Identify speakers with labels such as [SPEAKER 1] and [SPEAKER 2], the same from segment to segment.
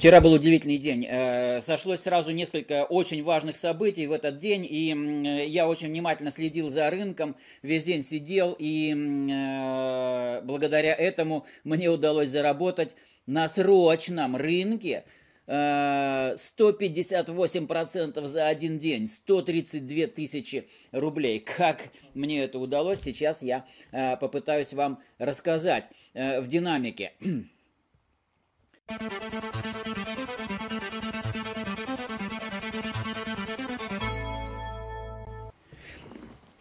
[SPEAKER 1] Вчера был удивительный день. Э, сошлось сразу несколько очень важных событий в этот день, и э, я очень внимательно следил за рынком, весь день сидел, и э, благодаря этому мне удалось заработать на срочном рынке 158% за один день, 132 тысячи рублей. Как мне это удалось, сейчас я попытаюсь вам рассказать в динамике. Thank you.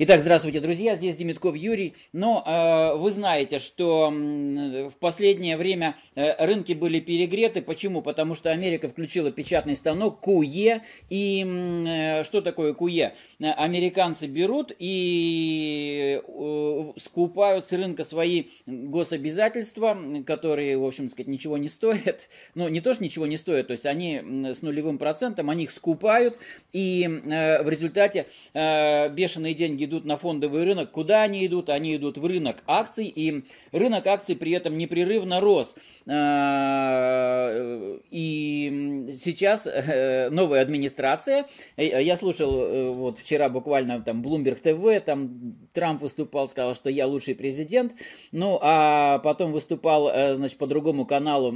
[SPEAKER 1] Итак, здравствуйте, друзья, здесь Демитков Юрий. Но э, вы знаете, что в последнее время э, рынки были перегреты. Почему? Потому что Америка включила печатный станок QE. И э, что такое QE? Э, американцы берут и э, скупают с рынка свои гособязательства, которые, в общем сказать, ничего не стоят. Ну, не то, что ничего не стоят, то есть они с нулевым процентом, они их скупают. И э, в результате э, бешеные деньги идут на фондовый рынок. Куда они идут? Они идут в рынок акций, и рынок акций при этом непрерывно рос. А, и сейчас э, новая администрация, э, э, я слушал вот вчера буквально там Bloomberg TV, там Трамп выступал, сказал, что я лучший президент, ну, а потом выступал, значит, по другому каналу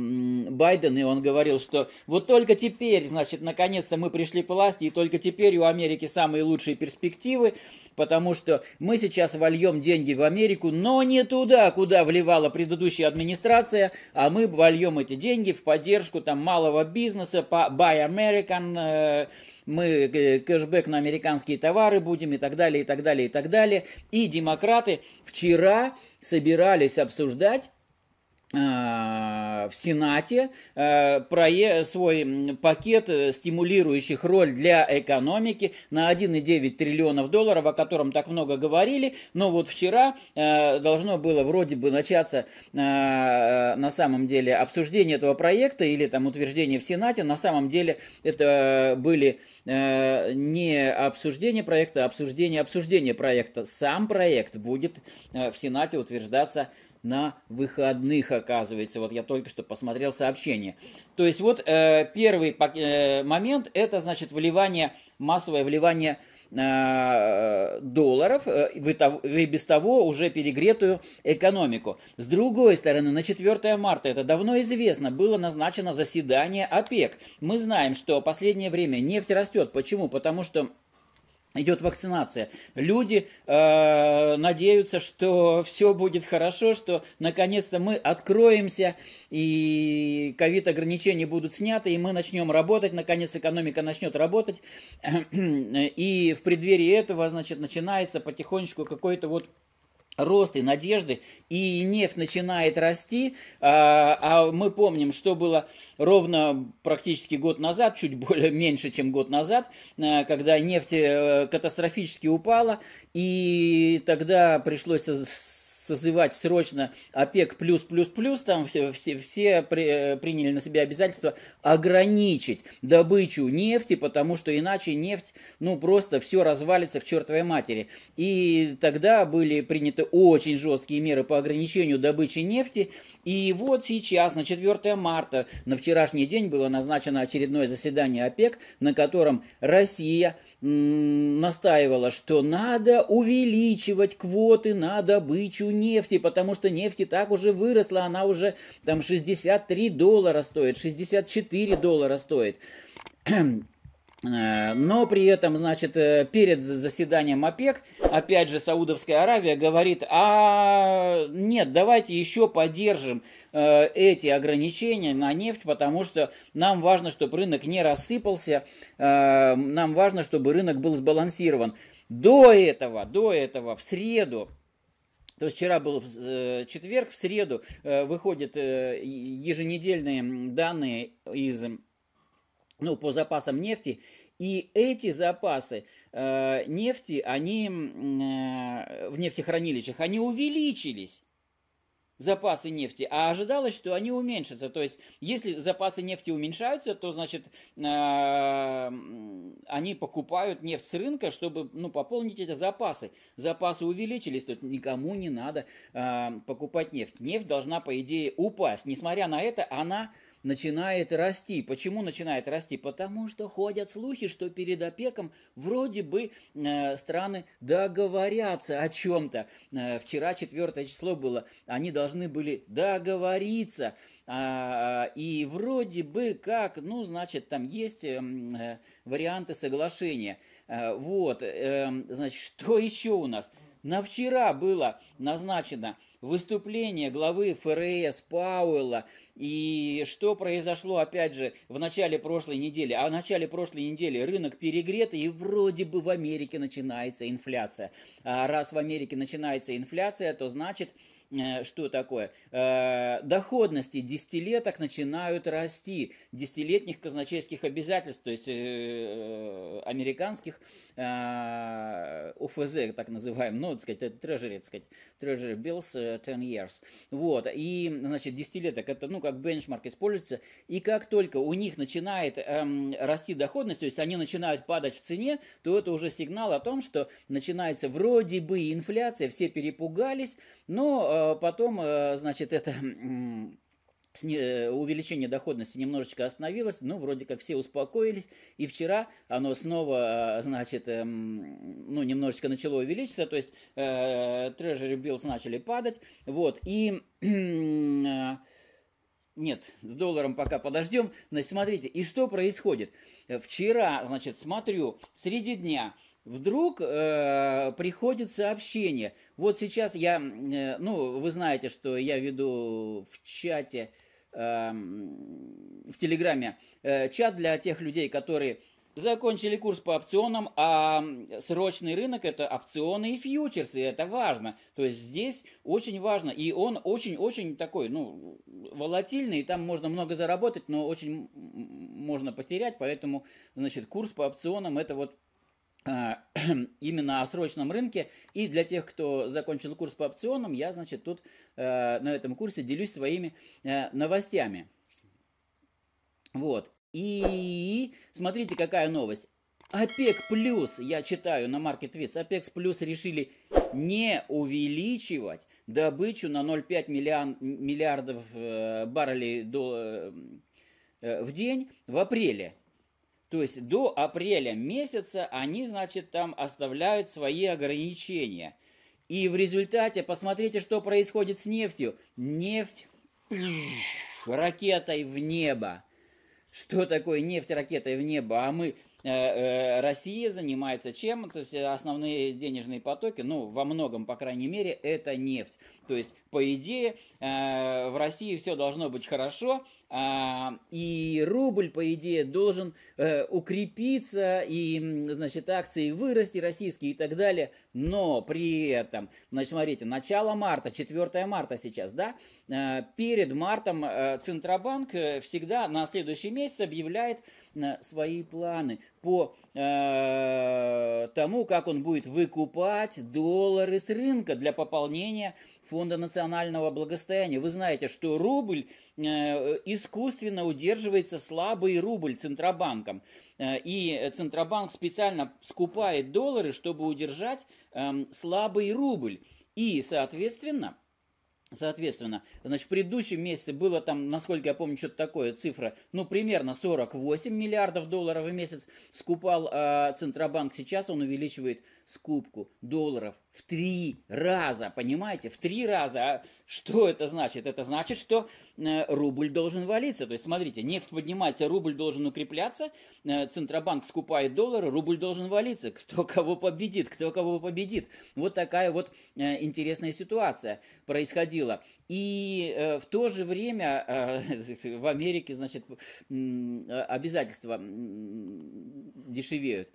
[SPEAKER 1] Байден, и он говорил, что вот только теперь, значит, наконец-то мы пришли к власти, и только теперь у Америки самые лучшие перспективы, потому потому что мы сейчас вольем деньги в Америку, но не туда, куда вливала предыдущая администрация, а мы вольем эти деньги в поддержку там малого бизнеса, по Buy American, э, мы э, кэшбэк на американские товары будем и так далее, и так далее, и так далее. И демократы вчера собирались обсуждать Э, в Сенате э, свой пакет э, стимулирующих роль для экономики на 1,9 триллионов долларов, о котором так много говорили. Но вот вчера должно было вроде бы начаться на самом деле обсуждение этого проекта или там утверждение в Сенате. На самом деле это были не обсуждение проекта, а обсуждение обсуждения проекта. Сам проект будет в Сенате утверждаться на выходных, оказывается. Вот я только что посмотрел сообщение. То есть вот э, первый э, момент, это значит вливание, массовое вливание э, долларов э, и без того уже перегретую экономику. С другой стороны, на 4 марта, это давно известно, было назначено заседание ОПЕК. Мы знаем, что последнее время нефть растет. Почему? Потому что идет вакцинация. Люди э, надеются, что все будет хорошо, что наконец-то мы откроемся, и ковид-ограничения будут сняты, и мы начнем работать, наконец экономика начнет работать. И в преддверии этого, значит, начинается потихонечку какой-то вот рост и надежды, и нефть начинает расти, а, а, мы помним, что было ровно практически год назад, чуть более меньше, чем год назад, а, когда нефть э, катастрофически упала, и тогда пришлось созывать срочно ОПЕК плюс, плюс, плюс, там все, все, все при, э, приняли на себя обязательство ограничить добычу нефти, потому что иначе нефть, ну, просто все развалится к чертовой матери. И тогда были приняты очень жесткие меры по ограничению добычи нефти. И вот сейчас, на 4 марта, на вчерашний день было назначено очередное заседание ОПЕК, на котором Россия м, настаивала, что надо увеличивать квоты на добычу нефти, потому что нефть и так уже выросла, она уже там 63 доллара стоит, 64 доллара стоит. Э, но при этом, значит, э, перед заседанием ОПЕК, опять же, Саудовская Аравия говорит, а нет, давайте еще поддержим э, эти ограничения на нефть, потому что нам важно, чтобы рынок не рассыпался, нам важно, чтобы рынок был сбалансирован. До этого, до этого, в среду то есть вчера был э, четверг, в среду э, выходят э, еженедельные данные из, ну, по запасам нефти, и эти запасы э, нефти, они э, в нефтехранилищах, они увеличились запасы нефти, а ожидалось, что они уменьшатся. То есть, если запасы нефти уменьшаются, то, значит, а, они покупают нефть с рынка, чтобы ну, пополнить эти запасы. Запасы увеличились, тут никому не надо а, покупать нефть. Нефть должна, по идее, упасть. Несмотря на это, она начинает расти. Почему начинает расти? Потому что ходят слухи, что перед опеком вроде бы э, страны договорятся о чем-то. Э, вчера четвертое число было, они должны были договориться. Э, и вроде бы как, ну, значит, там есть эм, э, варианты соглашения. Э, вот, э, значит, что еще у нас? На вчера было назначено выступление главы ФРС Пауэлла. И что произошло, опять же, в начале прошлой недели? А в начале прошлой недели рынок перегрет, и вроде бы в Америке начинается инфляция. А раз в Америке начинается инфляция, то значит Э, что такое? Э, доходности десятилеток начинают расти, десятилетних казначейских обязательств, то есть э, американских ОФЗ, так называем, ну, так сказать, это так сказать, трежери bills 10 years. Вот, и, значит, десятилеток, это, ну, как бенчмарк используется, и как только у них начинает эм, расти доходность, то есть они начинают падать в цене, то это уже сигнал о том, что начинается вроде бы инфляция, все перепугались, но а потом, э, значит, это э, увеличение доходности немножечко остановилось, ну, вроде как все успокоились, и вчера оно снова, э, значит, эм, ну, немножечко начало увеличиться, то есть э, Treasury Bills начали падать, вот, и... Э, нет, с долларом пока подождем. Значит, смотрите, и что происходит? Вчера, значит, смотрю, среди дня Вдруг э, приходит сообщение. Вот сейчас я, э, ну, вы знаете, что я веду в чате, э, в Телеграме, э, чат для тех людей, которые закончили курс по опционам, а срочный рынок это опционы и фьючерсы, это важно. То есть здесь очень важно, и он очень-очень такой, ну, волатильный, там можно много заработать, но очень можно потерять, поэтому, значит, курс по опционам это вот а, именно о срочном рынке. И для тех, кто закончил курс по опционам, я, значит, тут э, на этом курсе делюсь своими э, новостями. Вот. И смотрите, какая новость. ОПЕК плюс, я читаю на Market ОПЕК плюс решили не увеличивать добычу на 0,5 миллиард, миллиардов э, баррелей до, э, в день в апреле. То есть до апреля месяца они, значит, там оставляют свои ограничения. И в результате, посмотрите, что происходит с нефтью. Нефть ракетой в небо. Что такое нефть ракетой в небо? А мы, э, э, Россия занимается чем? То есть э, основные денежные потоки, ну, во многом, по крайней мере, это нефть. То есть, по идее, э, в России все должно быть хорошо, а, и рубль, по идее, должен э, укрепиться, и, значит, акции вырасти российские и так далее. Но при этом, значит, смотрите, начало марта, 4 марта сейчас, да, э, перед мартом э, Центробанк всегда на следующий месяц объявляет свои планы по э, тому, как он будет выкупать доллары с рынка для пополнения фонда национального благосостояния. Вы знаете, что рубль э, искусственно удерживается слабый рубль Центробанком. Э, и Центробанк специально скупает доллары, чтобы удержать э, слабый рубль. И, соответственно, Соответственно, значит, в предыдущем месяце было там, насколько я помню, что-то такое, цифра, ну, примерно 48 миллиардов долларов в месяц скупал э, Центробанк. Сейчас он увеличивает скупку долларов в три раза, понимаете, в три раза. А что это значит? Это значит, что э, рубль должен валиться. То есть, смотрите, нефть поднимается, рубль должен укрепляться, э, Центробанк скупает доллары, рубль должен валиться. Кто кого победит, кто кого победит. Вот такая вот э, интересная ситуация происходила. И в то же время в Америке, значит, обязательства дешевеют.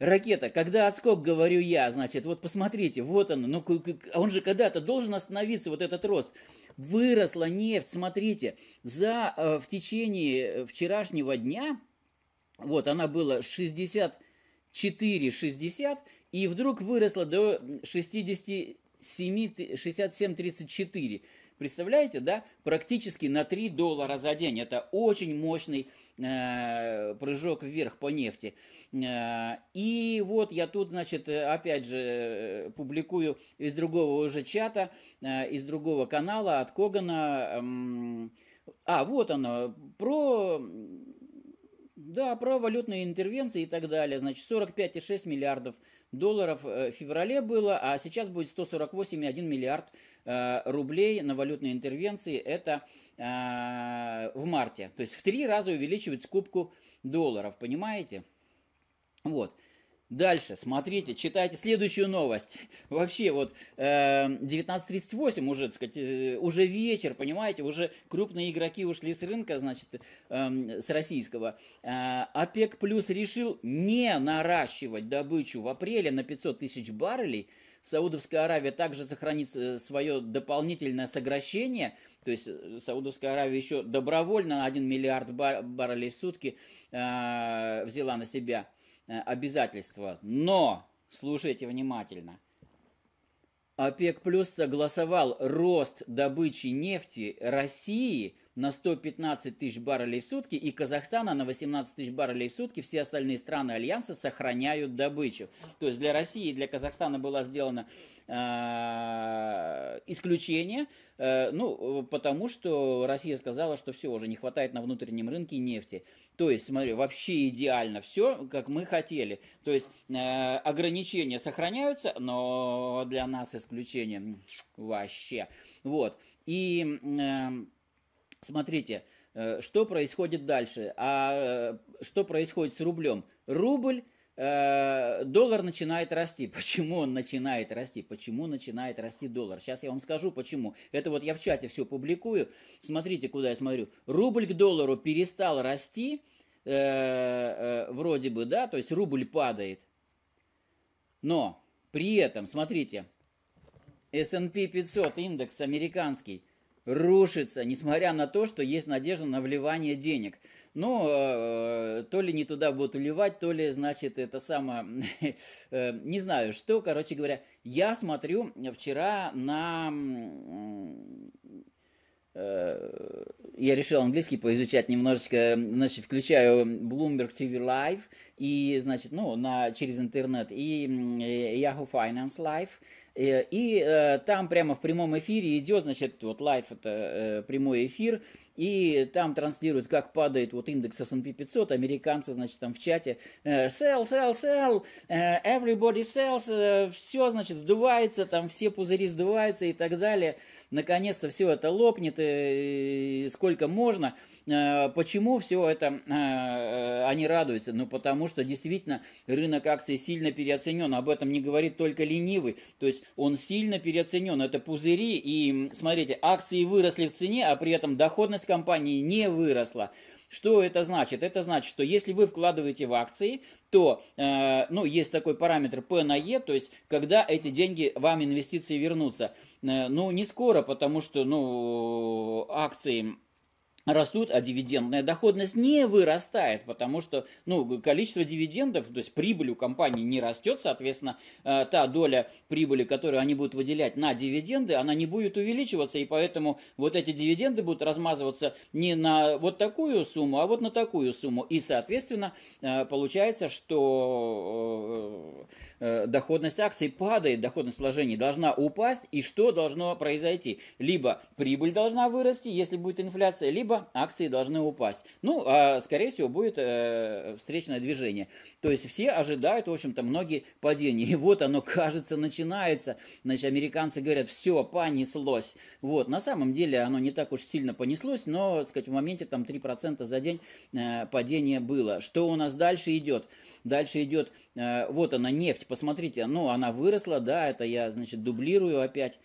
[SPEAKER 1] Ракета, когда отскок, говорю я, значит, вот посмотрите, вот он, ну, а он же когда-то должен остановиться, вот этот рост. Выросла нефть, смотрите, за, э, в течение вчерашнего дня, вот она была 64,60, и вдруг выросла до 67,34. Представляете, да? Практически на 3 доллара за день. Это очень мощный э, прыжок вверх по нефти. Э, и вот я тут, значит, опять же э, публикую из другого уже чата, э, из другого канала от Когана. Э, а, вот оно, про да, про валютные интервенции и так далее. Значит, 45,6 миллиардов долларов э, в феврале было, а сейчас будет 148,1 миллиард э, рублей на валютные интервенции. Это э, в марте. То есть в три раза увеличивать скупку долларов, понимаете? Вот. Дальше, смотрите, читайте следующую новость. Вообще, вот э, эм, 19.38 уже, так сказать, э, уже вечер, понимаете, уже крупные игроки ушли с рынка, значит, э, с российского. Э, ОПЕК плюс решил не наращивать добычу в апреле на 500 тысяч баррелей. Саудовская Аравия также сохранит э, свое дополнительное сокращение, то есть э, Саудовская Аравия еще добровольно 1 миллиард бар баррелей в сутки э, взяла на себя – Э, обязательства. Но, слушайте внимательно, ОПЕК Плюс согласовал рост добычи нефти России на 115 тысяч баррелей в сутки, и Казахстана на 18 тысяч баррелей в сутки, все остальные страны Альянса сохраняют добычу. То есть для России и для Казахстана было сделано э, исключение, э, ну, потому что Россия сказала, что все, уже не хватает на внутреннем рынке нефти. То есть, смотри, вообще идеально все, как мы хотели. То есть э, ограничения сохраняются, но для нас исключение вообще. Вот. И... Э, Смотрите, э, что происходит дальше, а э, что происходит с рублем. Рубль, э, доллар начинает расти. Почему он начинает расти? Почему начинает расти доллар? Сейчас я вам скажу, почему. Это вот я в чате все публикую. Смотрите, куда я смотрю. Рубль к доллару перестал расти, вроде бы, да, то есть рубль падает. Но при этом, смотрите, S&P 500 индекс американский – рушится, несмотря на то, что есть надежда на вливание денег. Ну, э, то ли не туда будут вливать, то ли, значит, это самое, э, не знаю, что, короче говоря, я смотрю вчера на... Э, я решил английский поизучать немножечко, значит, включаю Bloomberg TV Live и, значит, ну, на, через интернет и э, Yahoo Finance Live, Э, и, и э, там прямо в прямом эфире идет, значит, вот лайф это э, прямой эфир, и там транслируют, как падает вот индекс S&P 500, американцы, значит, там в чате sell, sell, sell, everybody sells, все, значит, сдувается, там все пузыри сдуваются и так далее. Наконец-то все это лопнет, и сколько можно – Э, почему все это э, э, они радуются? Ну, потому что действительно рынок акций сильно переоценен. Об этом не говорит только ленивый. То есть он сильно переоценен. Это пузыри. И смотрите, акции выросли в цене, а при этом доходность компании не выросла. Что это значит? Это значит, что если вы вкладываете в акции, то, э, ну, есть такой параметр P на E, то есть, когда эти деньги, вам инвестиции вернутся. Э, ну, не скоро, потому что, ну, акции растут, а дивидендная доходность не вырастает, потому что ну, количество дивидендов, то есть прибыль у компании не растет, соответственно, э, та доля прибыли, которую они будут выделять на дивиденды, она не будет увеличиваться, и поэтому вот эти дивиденды будут размазываться не на вот такую сумму, а вот на такую сумму. И, соответственно, э, получается, что э, доходность акций падает, доходность вложений должна упасть, и что должно произойти? Либо прибыль должна вырасти, если будет инфляция, либо либо акции должны упасть. Ну, а, скорее всего, будет э, встречное движение. То есть все ожидают, в общем-то, многие падения. И вот оно, кажется, начинается. Значит, американцы говорят, все, понеслось. Вот, на самом деле оно не так уж сильно понеслось, но, так сказать, в моменте там 3% за день э, падение было. Что у нас дальше идет? Дальше идет, э, вот она, нефть, посмотрите, ну, она выросла, да, это я, значит, дублирую опять.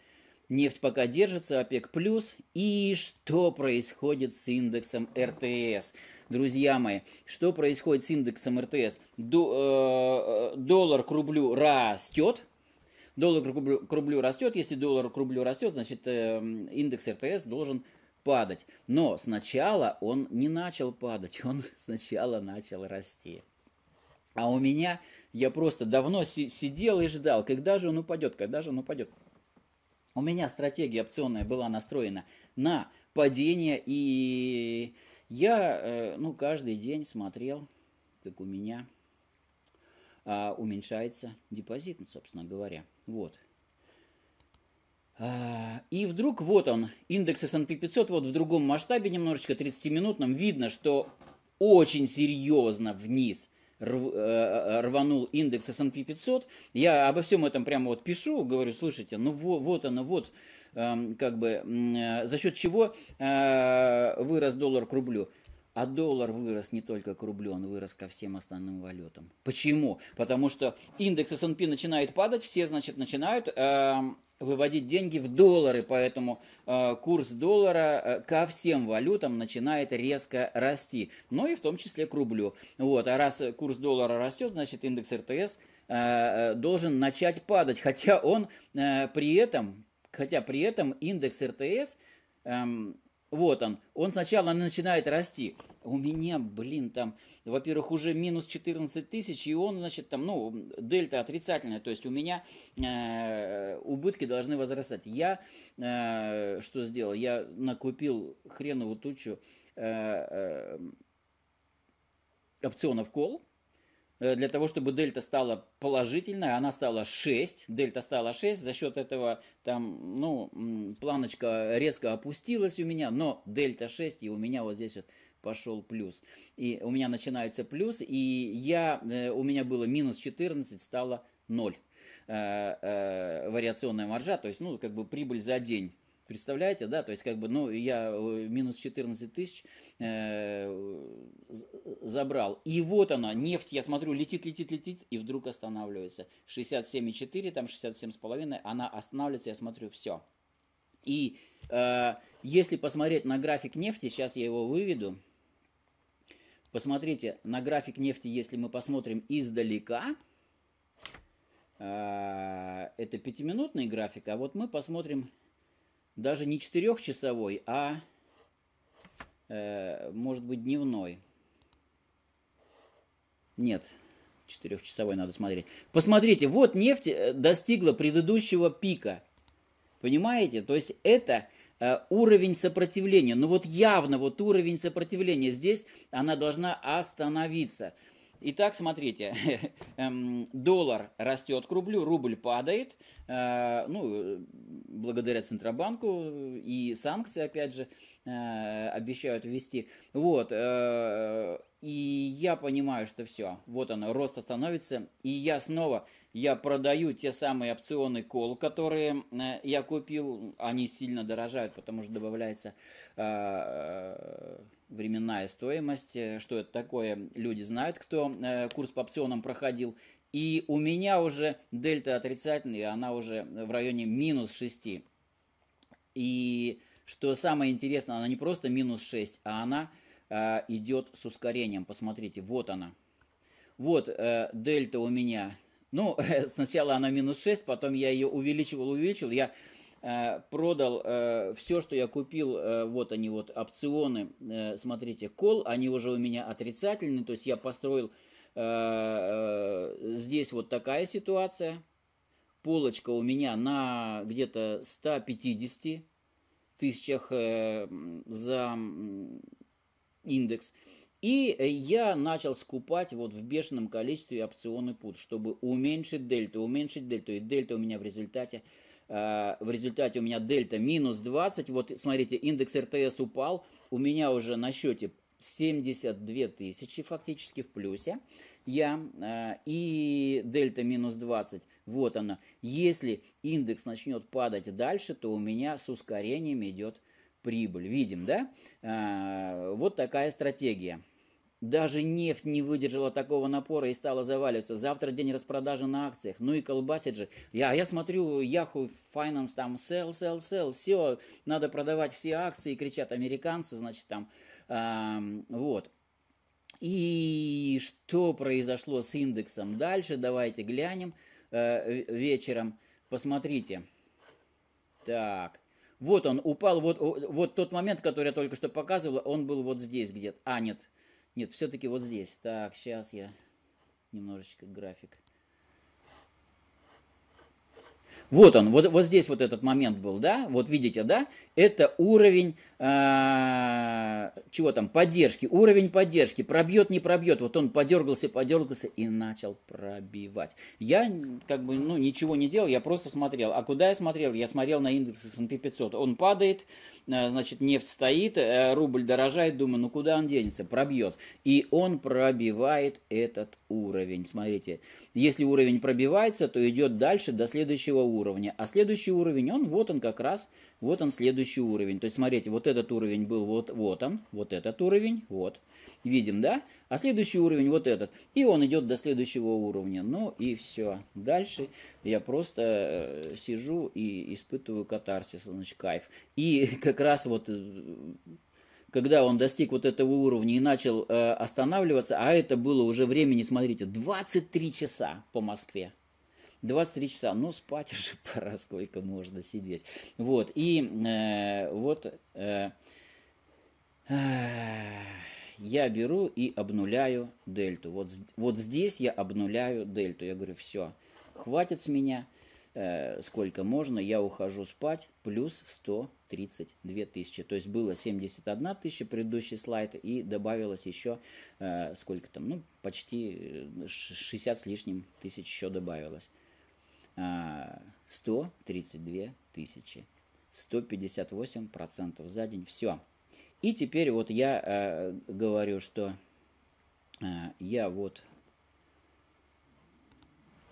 [SPEAKER 1] Нефть пока держится, ОПЕК+. плюс. И что происходит с индексом РТС? Друзья мои, что происходит с индексом РТС? До, э, э доллар к рублю растет. Доллар к рублю, к рублю растет. Если доллар к рублю растет, значит э, индекс РТС должен падать. Но сначала он не начал падать, он сначала начал расти. А у меня, я просто давно си сидел и ждал, когда же он упадет, когда же он упадет. У меня стратегия опционная была настроена на падение, и я, э, ну, каждый день смотрел, как у меня а, уменьшается депозит, ну, собственно говоря. Вот. А, и вдруг вот он, индекс S&P 500, вот в другом масштабе немножечко, 30-минутном, видно, что очень серьезно вниз – Э, э, э, рванул индекс S&P 500. Я обо всем этом прямо вот пишу, говорю, слушайте, ну вот, вот оно, вот, эм, как бы, за счет чего вырос доллар к рублю. А доллар вырос не только к рублю, он вырос ко всем основным валютам. Почему? Потому что индекс S&P начинает падать, все, значит, начинают э, выводить деньги в доллары, поэтому э, курс доллара э, ко всем валютам начинает резко расти, ну и в том числе к рублю. Вот, а раз курс доллара растет, значит, индекс РТС э, э, должен начать падать, хотя он э, при этом, хотя при этом индекс РТС э, эм, вот он. Он сначала начинает расти. У меня, блин, там, во-первых, уже минус 14 тысяч, и он, значит, там, ну, дельта отрицательная. То есть у меня э, убытки должны возрастать. Я э, что сделал? Я накупил хреновую тучу э, э, опционов кол Э, для того, чтобы дельта стала положительной, она стала 6, дельта стала 6, за счет этого там, ну, планочка резко опустилась у меня, но дельта 6, и у меня вот здесь вот пошел плюс. И у меня начинается плюс, и я, э, у меня было минус 14, стало 0 э, вариационная маржа, то есть, ну, как бы прибыль за день Представляете, да, то есть как бы, ну, я э, минус 14 тысяч э, забрал. И вот она, нефть, я смотрю, летит, летит, летит, и вдруг останавливается. 67,4, там 67,5, она останавливается, я смотрю, все. И э, если посмотреть на график нефти, сейчас я его выведу, посмотрите, на график нефти, если мы посмотрим издалека, э, это пятиминутный график, а вот мы посмотрим даже не четырехчасовой, а э, может быть дневной. Нет, четырехчасовой надо смотреть. Посмотрите, вот нефть э, достигла предыдущего пика. Понимаете? То есть это э, уровень сопротивления. Ну вот явно вот уровень сопротивления здесь, она должна остановиться. Итак, смотрите, эм, доллар растет к рублю, рубль падает, э, ну, благодаря Центробанку и санкции, опять же, э, обещают ввести. Вот, э, и я понимаю, что все, вот оно, рост остановится, и я снова, я продаю те самые опционы кол, которые я купил, они сильно дорожают, потому что добавляется временная стоимость, э, что это такое, люди знают, кто э, курс по опционам проходил. И у меня уже дельта отрицательная, она уже в районе минус 6. И что самое интересное, она не просто минус 6, а она э, идет с ускорением. Посмотрите, вот она. Вот э, дельта у меня. Ну, сначала она минус 6, потом я ее увеличивал, увеличил. Я Э, продал э, все, что я купил, э, вот они вот опционы, э, смотрите, кол, они уже у меня отрицательные, то есть я построил э, э, здесь вот такая ситуация, полочка у меня на где-то 150 тысячах за индекс, и я начал скупать вот в бешеном количестве опционы пут, чтобы уменьшить дельту, уменьшить дельту, и дельта у меня в результате э, Э, в результате у меня дельта минус 20, вот смотрите, индекс РТС упал, у меня уже на счете 72 тысячи фактически в плюсе я э, и дельта минус 20, вот она. Если индекс начнет падать дальше, то у меня с ускорением идет прибыль. Видим, да? Э, вот такая стратегия. Даже нефть не выдержала такого напора и стала заваливаться. Завтра день распродажи на акциях. Ну и колбасит же. Я, я смотрю, Yahoo Finance там sell, sell, sell. Все, надо продавать все акции, кричат американцы, значит, там. Э, вот. И что произошло с индексом дальше? Давайте глянем э, вечером. Посмотрите. Так. Вот он упал, вот, вот тот момент, который я только что показывал, он был вот здесь где-то. А, нет, нет, все-таки вот здесь. Так, сейчас я немножечко график. Вот он, вот, вот здесь вот этот момент был, да? Вот видите, да? Это уровень, э, чего там, поддержки, уровень поддержки. Пробьет, не пробьет. Вот он подергался, подергался и начал пробивать. Я как бы, ну, ничего не делал, я просто смотрел. А куда я смотрел? Я смотрел на индекс S&P 500. Он падает, э, Э, значит, нефть стоит, э, рубль дорожает, думаю, ну куда он денется, пробьет. И он пробивает этот уровень. Смотрите, если уровень пробивается, то идет дальше до следующего уровня. А следующий уровень, он вот он как раз вот он следующий уровень. То есть, смотрите, вот этот уровень был вот, вот он, вот этот уровень, вот. Видим, да? А следующий уровень вот этот. И он идет до следующего уровня. Ну и все. Дальше я просто э, сижу и испытываю катарсис, значит, кайф. И как раз вот э, когда он достиг вот этого уровня и начал э, останавливаться, а это было уже времени, смотрите, 23 часа по Москве. 23 часа, ну спать уже пора, сколько можно сидеть. Вот, и э, вот э, э я беру и обнуляю дельту. Вот, вот здесь я обнуляю дельту. Я говорю, все, хватит с меня, э, сколько можно, я ухожу спать, плюс 132 тысячи. То есть было 71 тысяча предыдущий слайд, и добавилось еще, э, сколько там, ну, почти 60 э, с лишним тысяч еще добавилось. 132 тысячи. 158% за день. Все. И теперь вот я э, говорю, что э, я вот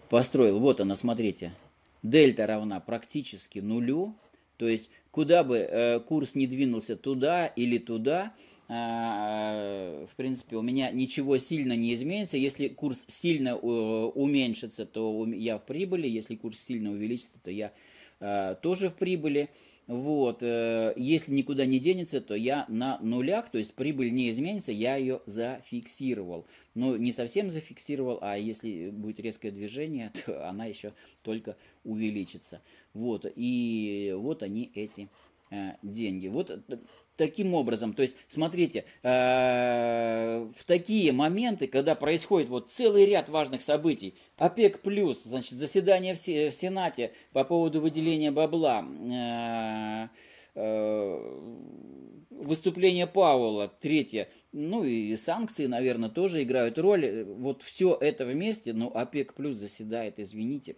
[SPEAKER 1] построил. Вот она, смотрите. Дельта равна практически нулю. То есть, куда бы э, курс не двинулся, туда или туда, а, в принципе, у меня ничего сильно не изменится. Если курс сильно э, уменьшится, то я в прибыли. Если курс сильно увеличится, то я э, тоже в прибыли. Вот, э, если никуда не денется, то я на нулях, то есть прибыль не изменится, я ее зафиксировал. Но не совсем зафиксировал, а если будет резкое движение, то она еще только увеличится. Вот, и вот они эти деньги. Вот таким образом. То есть, смотрите, э, в такие моменты, когда происходит вот целый ряд важных событий, ОПЕК плюс, значит, заседание в Сенате по поводу выделения бабла, э, э, выступление Пауэлла, третье, ну и санкции, наверное, тоже играют роль. Вот все это вместе, но ну, ОПЕК плюс заседает, извините,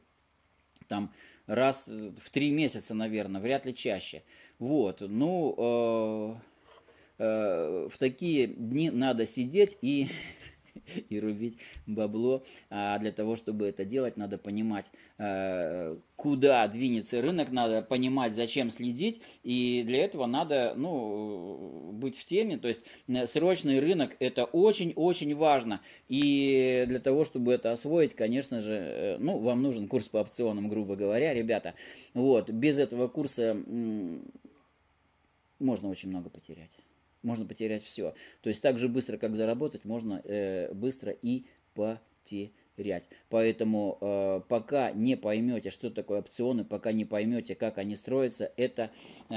[SPEAKER 1] там раз в три месяца, наверное, вряд ли чаще. Вот, ну, э, э, в такие дни надо сидеть и и рубить бабло. А для того, чтобы это делать, надо понимать, э, куда двинется рынок, надо понимать, зачем следить. И для этого надо ну, быть в теме. То есть э, срочный рынок – это очень-очень важно. И для того, чтобы это освоить, конечно же, э, ну, вам нужен курс по опционам, грубо говоря, ребята. Вот, без этого курса можно очень много потерять можно потерять все. То есть так же быстро, как заработать, можно э, быстро и потерять. Поэтому э, пока не поймете, что такое опционы, пока не поймете, как они строятся, это э,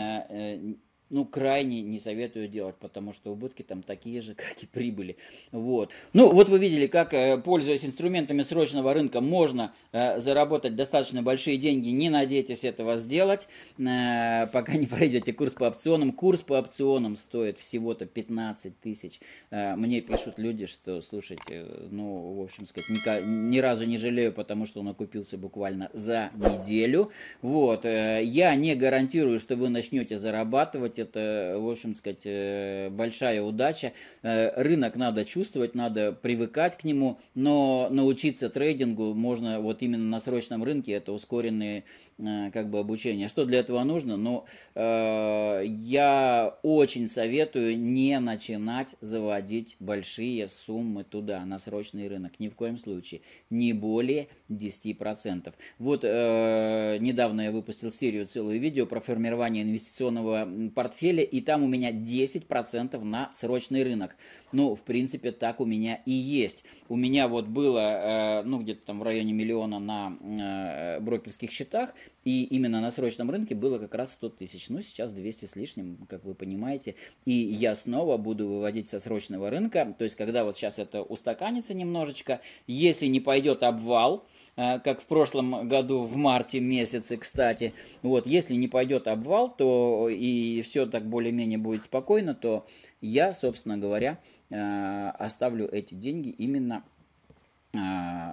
[SPEAKER 1] э, ну, крайне не советую делать, потому что убытки там такие же, как и прибыли. Вот. Ну, вот вы видели, как, э, пользуясь инструментами срочного рынка, можно э, заработать достаточно большие деньги. Не надейтесь этого сделать, э, пока не пройдете курс по опционам. Курс по опционам стоит всего-то 15 тысяч. Э, мне пишут люди, что, слушайте, ну, в общем сказать, ни, ни разу не жалею, потому что он окупился буквально за неделю. Вот. Э, я не гарантирую, что вы начнете зарабатывать это, в общем сказать, э, большая удача. Э, рынок надо чувствовать, надо привыкать к нему, но научиться трейдингу можно вот именно на срочном рынке, это ускоренные э, как бы обучение. Что для этого нужно? Ну, я очень советую не начинать заводить большие суммы туда, на срочный рынок, ни в коем случае, не более 10%. Вот недавно я выпустил серию целую видео про формирование инвестиционного портфеля, портфеля, и там у меня 10% на срочный рынок. Ну, в принципе, так у меня и есть. У меня вот было, э, ну, где-то там в районе миллиона на э, брокерских счетах, и именно на срочном рынке было как раз 100 тысяч. Ну, сейчас 200 с лишним, как вы понимаете. И я снова буду выводить со срочного рынка. То есть, когда вот сейчас это устаканится немножечко, если не пойдет обвал, э, как в прошлом году в марте месяце, кстати, вот, если не пойдет обвал, то и все так более-менее будет спокойно, то я, собственно говоря, э, оставлю эти деньги именно э,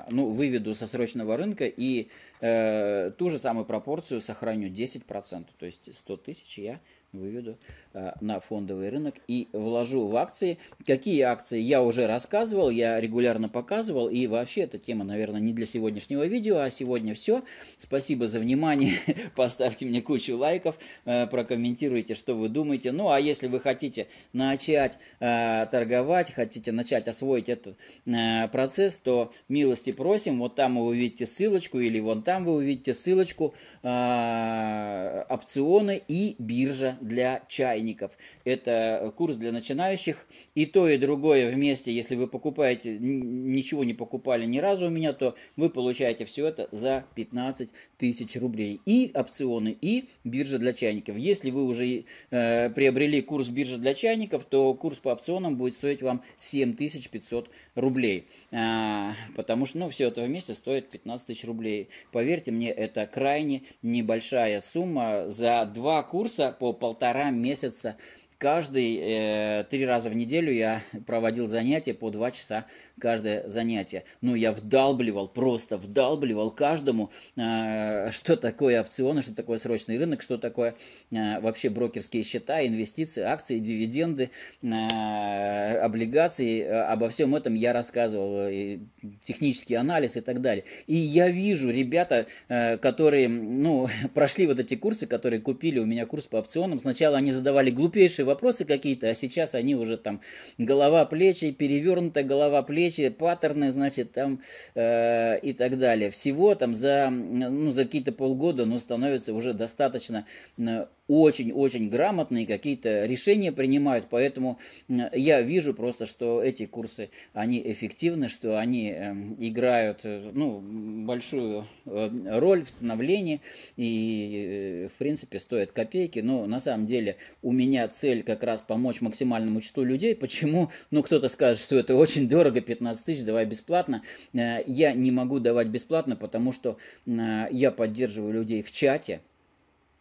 [SPEAKER 1] ну, выведу со срочного рынка и э, ту же самую пропорцию сохраню 10%, процентов, то есть 100 тысяч я выведу э, на фондовый рынок и вложу в акции. Какие акции я уже рассказывал, я регулярно показывал, и вообще эта тема, наверное, не для сегодняшнего видео, а сегодня все. Спасибо за внимание, поставьте мне кучу лайков, э, прокомментируйте, что вы думаете. Ну, а если вы хотите начать э, торговать, хотите начать освоить этот э, процесс, то милости просим, вот там вы увидите ссылочку или вон там, там вы увидите ссылочку э, опционы и биржа для чайников. Это курс для начинающих. И то, и другое вместе, если вы покупаете, ничего не покупали ни разу у меня, то вы получаете все это за 15 тысяч рублей. И опционы, и биржа для чайников. Если вы уже э, приобрели курс биржи для чайников, то курс по опционам будет стоить вам 7500 рублей. А, потому что, ну, все это вместе стоит 15 тысяч рублей. Поверьте мне, это крайне небольшая сумма за два курса по полтора месяца. Каждый э, три раза в неделю я проводил занятия по два часа каждое занятие. Ну, я вдалбливал, просто вдалбливал каждому, а, что такое опционы, что такое срочный рынок, что такое а, вообще брокерские счета, инвестиции, акции, дивиденды, а, облигации. Обо всем этом я рассказывал, э, и технический анализ и так далее. И я вижу ребята, э, которые, ну, прошли вот эти курсы, которые купили у меня курс по опционам. Сначала они задавали глупейшие вопросы какие-то, а сейчас они уже там голова плечи, перевернутая голова плечи, встречи, паттерны, значит, там э, и так далее. Всего там за, ну, за какие-то полгода, ну, становится уже достаточно э, очень-очень грамотные какие-то решения принимают, поэтому я вижу просто, что эти курсы, они эффективны, что они эм, играют э, ну, большую э, роль в становлении, и э, в принципе стоят копейки, но на самом деле у меня цель как раз помочь максимальному числу людей, почему, ну кто-то скажет, что это очень дорого, 15 тысяч, давай бесплатно, я не могу давать бесплатно, потому что я поддерживаю людей в чате,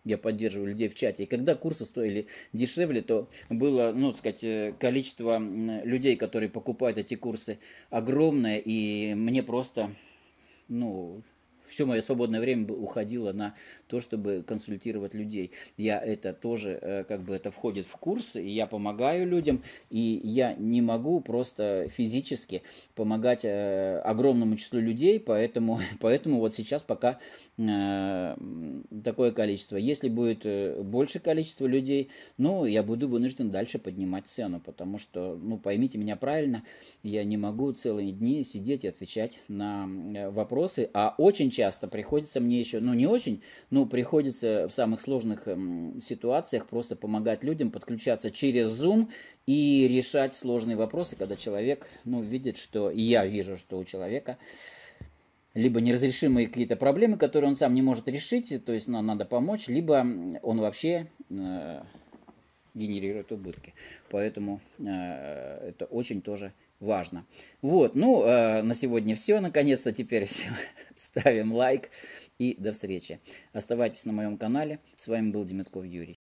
[SPEAKER 1] я поддерживаю людей в чате. И когда курсы стоили дешевле, то было, ну, сказать, э, количество людей, которые покупают эти курсы, огромное, и мне просто, ну, все мое свободное время уходило на то, чтобы консультировать людей. Я это тоже, э, как бы это входит в курс, и я помогаю людям, и я не могу просто физически помогать э, огромному числу людей, поэтому, поэтому вот сейчас пока э, такое количество. Если будет больше количество людей, ну, я буду вынужден дальше поднимать цену, потому что, ну, поймите меня правильно, я не могу целые дни сидеть и отвечать на вопросы, а очень часто приходится мне еще, ну не очень, но приходится в самых сложных эм, ситуациях просто помогать людям подключаться через Zoom и решать сложные вопросы, когда человек, ну, видит, что, и я вижу, что у человека либо неразрешимые какие-то проблемы, которые он сам не может решить, то есть нам надо помочь, либо он вообще э, генерирует убытки. Поэтому э, это очень тоже важно. Вот, ну, э, на сегодня все, наконец-то теперь все. Ставим лайк и до встречи. Оставайтесь на моем канале. С вами был Демятков Юрий.